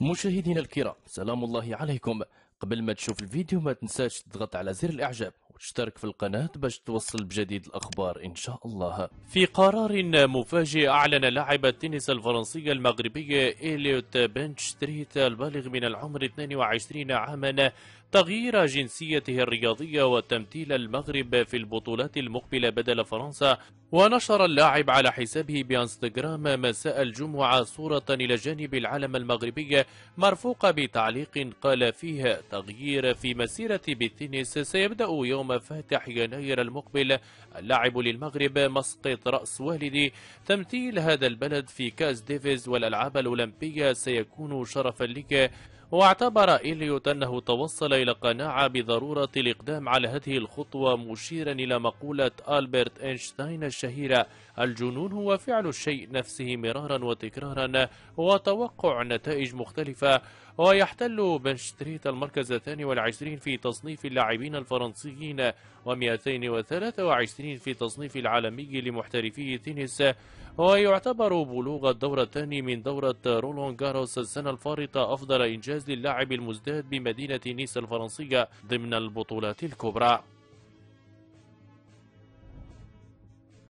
مشاهدينا الكرام سلام الله عليكم قبل ما تشوف الفيديو ما تنساش تضغط على زر الاعجاب وتشترك في القناة باش توصل بجديد الأخبار إن شاء الله في قرار مفاجئ أعلن لاعب التنس الفرنسي المغربي إليوت بنشتريت البالغ من العمر 22 عاما تغيير جنسيته الرياضية وتمثيل المغرب في البطولات المقبلة بدل فرنسا ونشر اللاعب على حسابه بانستغرام مساء الجمعة صورة إلى جانب العلم المغربي مرفوقة بتعليق قال فيها تغيير في مسيرة بالتنس سيبدأ يوم فاتح يناير المقبل اللاعب للمغرب مسقط رأس والدي تمثيل هذا البلد في كأس ديفيز والألعاب الأولمبية سيكون شرفا لك واعتبر إليوت أنه توصل إلى قناعة بضرورة الإقدام على هذه الخطوة مشيرا إلى مقولة ألبرت أينشتاين الشهيرة الجنون هو فعل الشيء نفسه مرارا وتكرارا وتوقع نتائج مختلفة ويحتل بنشتريت المركز الثاني والعشرين في تصنيف اللاعبين الفرنسيين و223 في تصنيف العالمي لمحترفي التنس ويعتبر بلوغ الدورة الثاني من دورة رولون جاروس السنة الفارطة أفضل إنجاز للاعب المزداد بمدينة نيس الفرنسية ضمن البطولات الكبرى